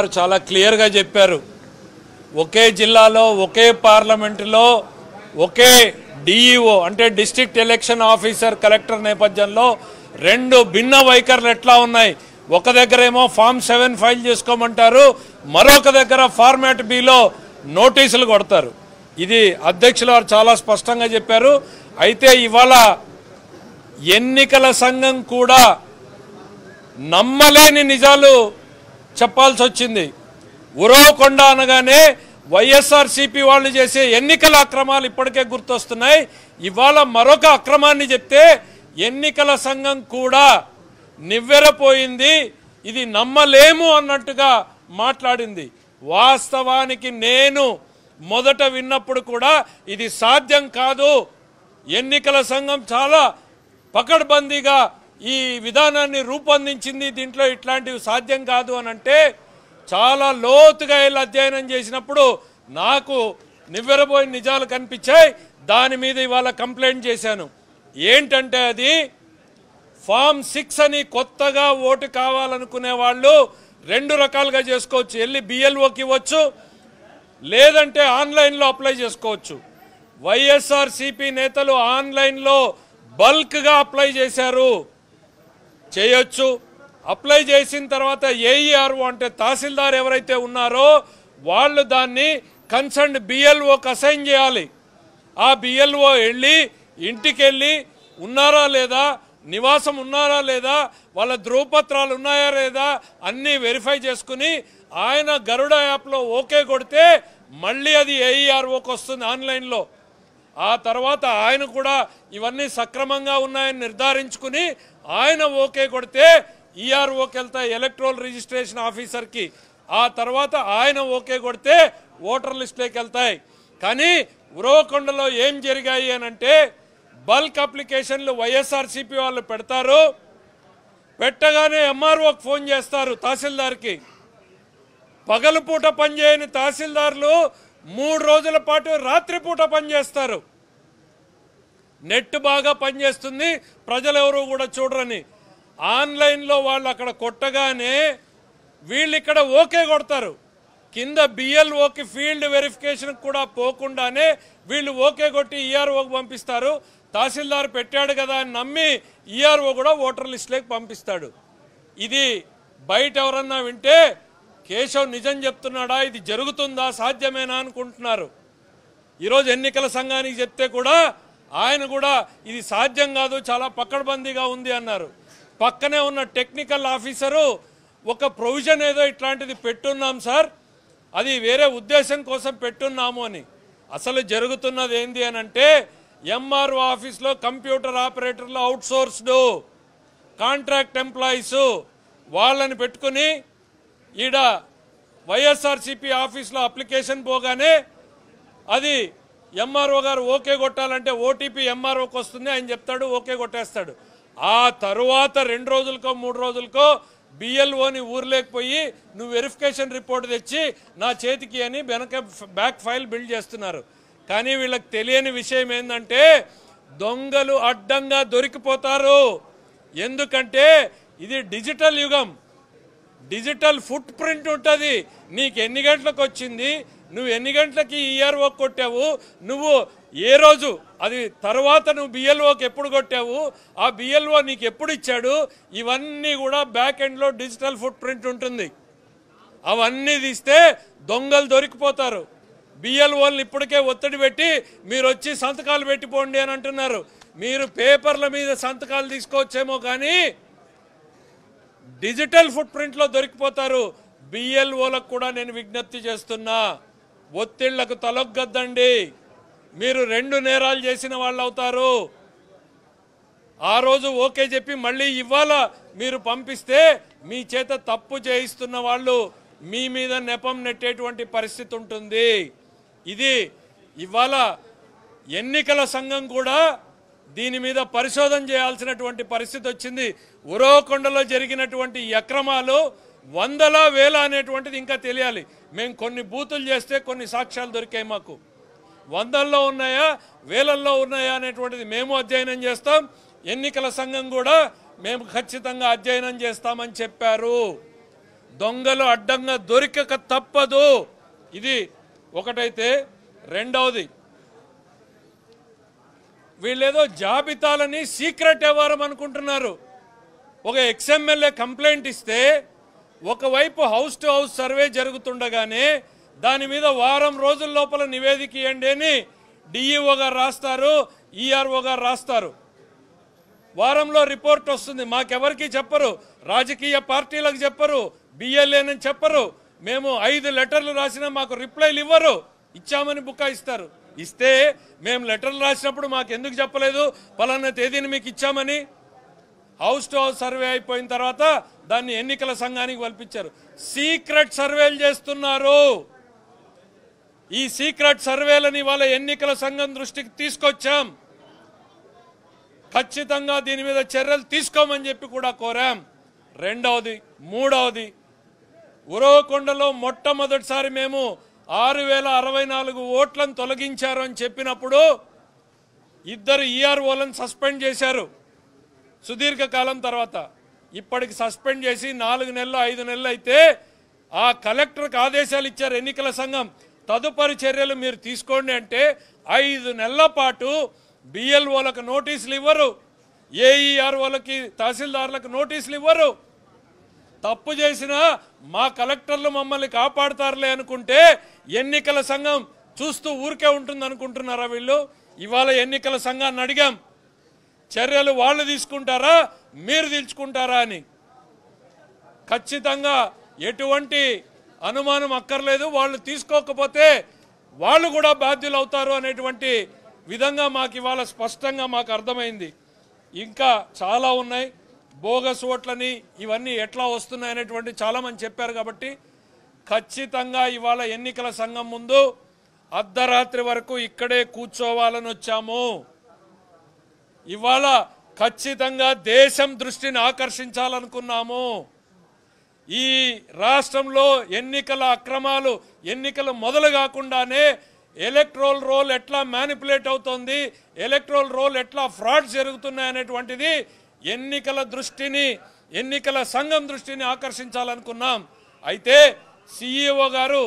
వారు చాలా క్లియర్గా చెప్పారు ఒకే జిల్లాలో ఒకే పార్లమెంటులో ఒకే డిఈఓ e అంటే డిస్ట్రిక్ట్ ఎలక్షన్ ఆఫీసర్ కలెక్టర్ నేపథ్యంలో రెండు భిన్న వైఖరులు ఎట్లా ఉన్నాయి ఒక దగ్గరేమో ఫామ్ సెవెన్ ఫైల్ చేసుకోమంటారు మరొక దగ్గర ఫార్మాట్ బిలో నోటీసులు కొడతారు ఇది అధ్యక్షులు వారు చాలా స్పష్టంగా చెప్పారు అయితే ఇవాళ ఎన్నికల సంఘం కూడా నమ్మలేని నిజాలు చెప్పాల్సి వచ్చింది ఉరవకొండ అనగానే వైఎస్ఆర్సీపీ వాళ్ళు చేసే ఎన్నికల అక్రమాలు ఇప్పటికే గుర్తొస్తున్నాయి ఇవాళ మరొక అక్రమాన్ని చెప్తే ఎన్నికల సంఘం కూడా నివ్వెరపోయింది ఇది నమ్మలేము అన్నట్టుగా మాట్లాడింది వాస్తవానికి నేను మొదట విన్నప్పుడు కూడా ఇది సాధ్యం కాదు ఎన్నికల సంఘం చాలా పకడ్బందీగా ఈ విధానాన్ని రూపొందించింది దీంట్లో ఇట్లాంటివి సాధ్యం కాదు అని అంటే చాలా లోతుగా వెళ్ళి అధ్యయనం చేసినప్పుడు నాకు నివ్వెరబోయిన నిజాలు కనిపించాయి దాని మీద ఇవాళ కంప్లైంట్ చేశాను ఏంటంటే అది ఫామ్ సిక్స్ అని కొత్తగా ఓటు కావాలనుకునే వాళ్ళు రెండు రకాలుగా చేసుకోవచ్చు వెళ్ళి బిఎల్ఓకి ఇవ్వచ్చు లేదంటే ఆన్లైన్లో అప్లై చేసుకోవచ్చు వైఎస్ఆర్సిపి నేతలు ఆన్లైన్లో బల్క్గా అప్లై చేశారు చేయొచ్చు అప్లై చేసిన తర్వాత ఏఈఆర్ఓ అంటే తహసీల్దార్ ఎవరైతే ఉన్నారో వాళ్ళు దాన్ని కన్సర్న్ బిఎల్ఓకి అసైన్ చేయాలి ఆ బిఎల్ఓ వెళ్ళి ఇంటికి వెళ్ళి ఉన్నారా లేదా నివాసం ఉన్నారా లేదా వాళ్ళ ధ్రువపత్రాలు ఉన్నాయా లేదా అన్నీ వెరిఫై చేసుకుని ఆయన గరుడ యాప్లో ఓకే కొడితే మళ్ళీ అది ఏఈఆర్ఓకి వస్తుంది ఆన్లైన్లో ఆ తర్వాత ఆయన కూడా ఇవన్నీ సక్రమంగా ఉన్నాయని నిర్ధారించుకుని ఆయన ఓకే కొడితే ఈఆర్ఓకి వెళ్తాయి ఎలక్ట్రోల్ రిజిస్ట్రేషన్ ఆఫీసర్కి ఆ తర్వాత ఆయన ఓకే కొడితే ఓటర్ లిస్టులోకి వెళ్తాయి కానీ ఉరవకొండలో ఏం జరిగాయి అంటే బల్క్ అప్లికేషన్లు వైఎస్ఆర్సీపీ వాళ్ళు పెడతారు పెట్టగానే ఎంఆర్ఓకి ఫోన్ చేస్తారు తహసీల్దార్కి పగలుపూట పనిచేయని తహసీల్దార్లు మూడు రోజుల పాటు రాత్రిపూట పనిచేస్తారు నెట్ బాగా పనిచేస్తుంది ప్రజలు ఎవరు కూడా చూడరని ఆన్లైన్లో వాళ్ళు అక్కడ కొట్టగానే వీళ్ళు ఇక్కడ ఓకే కొడతారు కింద బిఎల్ఓకి ఫీల్డ్ వెరిఫికేషన్ కూడా పోకుండానే వీళ్ళు ఓకే కొట్టి ఈఆర్ఓకి e పంపిస్తారు తహసీల్దార్ పెట్టాడు కదా అని నమ్మి ఈఆర్ఓ e కూడా ఓటర్ లిస్టులోకి పంపిస్తాడు ఇది బయట ఎవరన్నా వింటే కేశవ్ నిజం చెప్తున్నాడా ఇది జరుగుతుందా సాధ్యమేనా అనుకుంటున్నారు ఈరోజు ఎన్నికల సంఘానికి చెప్తే కూడా ఆయన కూడా ఇది సాధ్యం కాదు చాలా పక్కడబందీగా ఉంది అన్నారు పక్కనే ఉన్న టెక్నికల్ ఆఫీసరు ఒక ప్రొవిజన్ ఏదో ఇట్లాంటిది పెట్టున్నాం సార్ అది వేరే ఉద్దేశం కోసం పెట్టున్నాము అని అసలు జరుగుతున్నది ఏంది అని అంటే ఎంఆర్ఓ ఆఫీస్లో కంప్యూటర్ ఆపరేటర్లు అవుట్సోర్స్డు కాంట్రాక్ట్ ఎంప్లాయీసు వాళ్ళని పెట్టుకుని ఈడ వైఎస్ఆర్సీపీ ఆఫీస్లో అప్లికేషన్ పోగానే అది ఎంఆర్ఓ గారు ఓకే కొట్టాలంటే ఓటీపీ ఎంఆర్ఓకి వస్తుంది ఆయన చెప్తాడు ఓకే కొట్టేస్తాడు ఆ తరువాత రెండు రోజులకో మూడు రోజులకో బిఎల్ఓని ఊర్లేకపోయి నువ్వు వెరిఫికేషన్ రిపోర్ట్ తెచ్చి నా చేతికి అని వెనక బ్యాక్ ఫైల్ బిల్డ్ చేస్తున్నారు కానీ వీళ్ళకి తెలియని విషయం ఏంటంటే దొంగలు అడ్డంగా దొరికిపోతారు ఎందుకంటే ఇది డిజిటల్ యుగం డిజిటల్ ఫుట్ ప్రింట్ ఉంటుంది నీకు ఎన్ని గంటలకు వచ్చింది నువ్వు ఎన్ని గంటలకి ఈఆర్ఓ e కొట్టావు నువ్వు ఏ రోజు అది తర్వాత నువ్వు బిఎల్ఓకి ఎప్పుడు కొట్టావు ఆ బిఎల్ఓ నీకు ఎప్పుడు ఇచ్చాడు ఇవన్నీ కూడా బ్యాక్ ఎండ్లో డిజిటల్ ఫుట్ ప్రింట్ ఉంటుంది అవన్నీ తీస్తే దొంగలు దొరికిపోతారు బిఎల్ఓల్ని ఇప్పటికే ఒత్తిడి పెట్టి మీరు వచ్చి సంతకాలు పెట్టిపోండి అని అంటున్నారు మీరు పేపర్ల మీద సంతకాలు తీసుకోవచ్చేమో కానీ డిజిటల్ ఫుట్ ప్రింట్లో దొరికిపోతారు బిఎల్ఓలకు కూడా నేను విజ్ఞప్తి చేస్తున్నా ఒత్తిళ్లకు తలొగ్గద్దండి మీరు రెండు నేరాలు చేసిన వాళ్ళు అవుతారు ఆ రోజు ఓకే చెప్పి మళ్ళీ ఇవాళ మీరు పంపిస్తే మీ చేత తప్పు చేయిస్తున్న వాళ్ళు మీ మీద నెపం నెట్టేటువంటి పరిస్థితి ఉంటుంది ఇది ఇవాళ ఎన్నికల సంఘం కూడా దీని మీద పరిశోధన చేయాల్సినటువంటి పరిస్థితి వచ్చింది ఉరవకొండలో జరిగినటువంటి అక్రమాలు వందల వేల అనేటువంటిది ఇంకా తెలియాలి మేము కొన్ని బూతులు చేస్తే కొన్ని సాక్ష్యాలు దొరికాయి మాకు వందల్లో ఉన్నాయా వేలల్లో ఉన్నాయా అనేటువంటిది మేము అధ్యయనం చేస్తాం ఎన్నికల సంఘం కూడా మేము ఖచ్చితంగా అధ్యయనం చేస్తామని చెప్పారు దొంగలు అడ్డంగా దొరికక తప్పదు ఇది ఒకటైతే రెండవది వీళ్ళేదో జాబితాలని సీక్రెట్ వ్యవహారం అనుకుంటున్నారు ఒక ఎక్స్ఎంఎల్ఏ కంప్లైంట్ ఇస్తే ఒకవైపు హౌస్ టు హౌస్ సర్వే జరుగుతుండగానే దాని మీద వారం రోజుల లోపల నివేదిక ఇవ్వండి అని డిఈఓ e గారు రాస్తారు ఈఆర్ఓ e గారు రాస్తారు వారంలో రిపోర్ట్ వస్తుంది మాకెవరికి చెప్పరు రాజకీయ పార్టీలకు చెప్పరు బిఎల్ఏనని చెప్పరు మేము ఐదు లెటర్లు రాసినా మాకు రిప్లైలు ఇవ్వరు ఇచ్చామని బుక్క ఇస్తారు ఇస్తే మేము లెటర్లు రాసినప్పుడు మాకు ఎందుకు చెప్పలేదు పలానా తేదీని మీకు ఇచ్చామని హౌస్ టు హౌస్ సర్వే అయిపోయిన తర్వాత దాన్ని ఎన్నికల సంఘానికి వల్పించారు సీక్రెట్ సర్వేలు చేస్తున్నారు ఈ సీక్రెట్ సర్వేలని వాళ్ళ ఎన్నికల సంఘం దృష్టికి తీసుకొచ్చాం ఖచ్చితంగా దీని మీద చర్యలు తీసుకోమని చెప్పి కూడా కోరాం రెండవది మూడవది ఉరవకొండలో మొట్టమొదటిసారి మేము ఆరు వేల అరవై నాలుగు ఓట్లను తొలగించారు అని చెప్పినప్పుడు ఇద్దరు ఈఆర్ఓలను సస్పెండ్ చేశారు సుదీర్ఘకాలం తర్వాత ఇప్పటికి సస్పెండ్ చేసి నాలుగు నెలలు ఐదు నెలలు అయితే ఆ కలెక్టర్కి ఆదేశాలు ఇచ్చారు ఎన్నికల సంఘం తదుపరి చర్యలు మీరు తీసుకోండి అంటే ఐదు నెలల పాటు బిఎల్ఓలకు నోటీసులు ఇవ్వరు ఏఈఆర్ఓలకి తహసీల్దార్లకు నోటీసులు ఇవ్వరు తప్పు చేసినా మా కలెక్టర్లు మమ్మల్ని కాపాడుతారులే అనుకుంటే ఎన్నికల సంఘం చూస్తూ ఊరికే ఉంటుంది అనుకుంటున్నారా వీళ్ళు ఇవాళ ఎన్నికల సంఘాన్ని అడిగాం చర్యలు వాళ్ళు తీసుకుంటారా మీరు తీల్చుకుంటారా అని ఖచ్చితంగా ఎటువంటి అనుమానం అక్కర్లేదు వాళ్ళు తీసుకోకపోతే వాళ్ళు కూడా బాధ్యులు అవుతారు అనేటువంటి విధంగా మాకు ఇవాళ స్పష్టంగా మాకు అర్థమైంది ఇంకా చాలా ఉన్నాయి బోగస్ ఓట్లని ఇవన్నీ ఎట్లా వస్తున్నాయనేటువంటి చాలామంది చెప్పారు కాబట్టి ఖచ్చితంగా ఇవాళ ఎన్నికల సంఘం ముందు అర్ధరాత్రి వరకు ఇక్కడే కూర్చోవాలని వచ్చాము ఇవాళ ఖచ్చితంగా దేశం దృష్టిని ఆకర్షించాలనుకున్నాము ఈ రాష్ట్రంలో ఎన్నికల అక్రమాలు ఎన్నికలు మొదలు కాకుండానే ఎలక్ట్రోల్ రోల్ ఎట్లా మ్యానిపులేట్ అవుతోంది ఎలక్ట్రోల్ రోల్ ఎట్లా ఫ్రాడ్ జరుగుతున్నాయనేటువంటిది ఎన్నికల దృష్టిని ఎన్నికల సంఘం దృష్టిని ఆకర్షించాలనుకున్నాం అయితే సిఈఓ గారు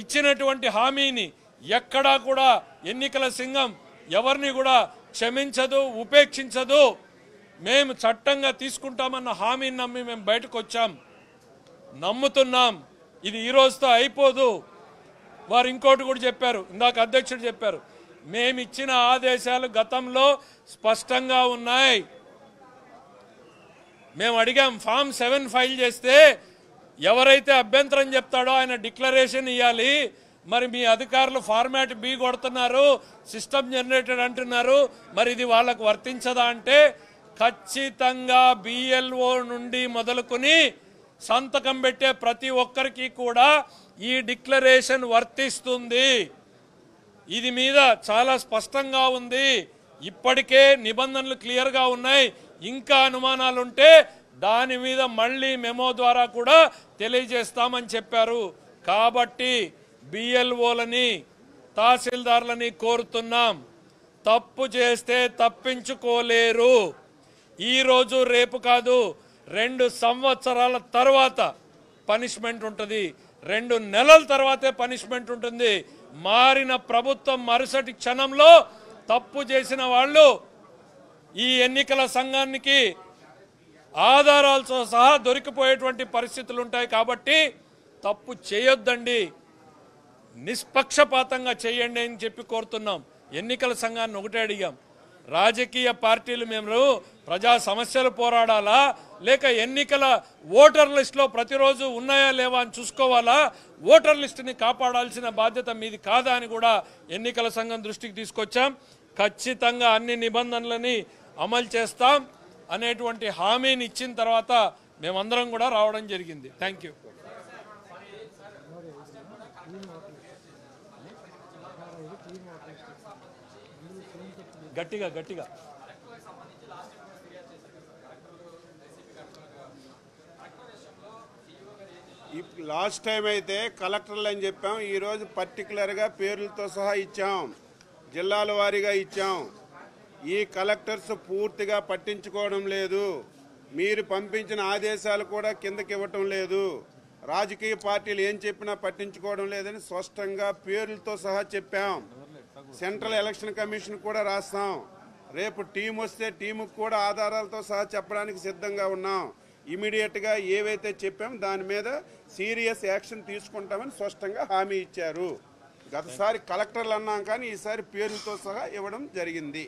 ఇచ్చినటువంటి హామీని ఎక్కడా కూడా ఎన్నికల సింగం ఎవరిని కూడా క్షమించదు ఉపేక్షించదు మేము చట్టంగా తీసుకుంటామన్న హామీని నమ్మి మేము బయటకు వచ్చాం నమ్ముతున్నాం ఇది ఈ రోజుతో అయిపోదు వారు ఇంకోటి కూడా చెప్పారు ఇందాక అధ్యక్షుడు చెప్పారు మేమిచ్చిన ఆదేశాలు గతంలో స్పష్టంగా ఉన్నాయి మేము అడిగాం ఫామ్ సెవెన్ ఫైల్ చేస్తే ఎవరైతే అభ్యంతరం చెప్తాడో ఆయన డిక్లరేషన్ ఇవ్వాలి మరి మీ అధికారులు ఫార్మాట్ బి కొడుతున్నారు సిస్టమ్ జనరేటెడ్ అంటున్నారు మరి ఇది వాళ్ళకు వర్తించదా అంటే ఖచ్చితంగా బిఎల్ఓ నుండి మొదలుకొని సంతకం పెట్టే ప్రతి ఒక్కరికి కూడా ఈ డిక్లరేషన్ వర్తిస్తుంది ఇది మీద చాలా స్పష్టంగా ఉంది ఇప్పటికే నిబంధనలు క్లియర్గా ఉన్నాయి ఇంకా అనుమానాలుంటే దాని మీద మళ్ళీ మెమో ద్వారా కూడా తెలియజేస్తామని చెప్పారు కాబట్టి బిఎల్ఓలని తహసీల్దార్లని కోరుతున్నాం తప్పు చేస్తే తప్పించుకోలేరు ఈరోజు రేపు కాదు రెండు సంవత్సరాల తర్వాత పనిష్మెంట్ ఉంటుంది రెండు నెలల తర్వాతే పనిష్మెంట్ ఉంటుంది మారిన ప్రభుత్వం మరుసటి క్షణంలో తప్పు చేసిన వాళ్ళు ఈ ఎన్నికల సంఘానికి ఆధారాలతో సహా దొరికిపోయేటువంటి పరిస్థితులు ఉంటాయి కాబట్టి తప్పు చేయొద్దండి నిష్పక్షపాతంగా చేయండి అని చెప్పి కోరుతున్నాం ఎన్నికల సంఘాన్ని ఒకటే అడిగాం రాజకీయ పార్టీలు మేము ప్రజా సమస్యలు పోరాడాలా లేక ఎన్నికల ఓటర్ లిస్టులో ప్రతిరోజు ఉన్నాయా లేవా అని చూసుకోవాలా ఓటర్ లిస్టుని కాపాడాల్సిన బాధ్యత మీది కాదా అని కూడా ఎన్నికల సంఘం దృష్టికి తీసుకొచ్చాం ఖచ్చితంగా అన్ని నిబంధనలని అమలు చేస్తాం అనేటువంటి హామీని ఇచ్చిన తర్వాత మేమందరం కూడా రావడం జరిగింది థ్యాంక్ యూ గట్టిగా గట్టిగా లాస్ట్ టైం అయితే కలెక్టర్లు అని చెప్పాం ఈరోజు పర్టికులర్గా పేర్లతో సహా ఇచ్చాం జిల్లాల వారీగా ఇచ్చాం ఈ కలెక్టర్స్ పూర్తిగా పట్టించుకోవడం లేదు మీరు పంపించిన ఆదేశాలు కూడా కిందకి ఇవ్వటం లేదు రాజకీయ పార్టీలు ఏం చెప్పినా పట్టించుకోవడం లేదని స్పష్టంగా పేర్లతో సహా చెప్పాం సెంట్రల్ ఎలక్షన్ కమిషన్ కూడా రాస్తాం రేపు టీం వస్తే టీముకు కూడా ఆధారాలతో సహా చెప్పడానికి సిద్ధంగా ఉన్నాం ఇమీడియట్గా ఏవైతే చెప్పాం దాని మీద సీరియస్ యాక్షన్ తీసుకుంటామని స్పష్టంగా హామీ ఇచ్చారు గతసారి కలెక్టర్లు అన్నాం కానీ ఈసారి పేర్లతో సహా ఇవ్వడం జరిగింది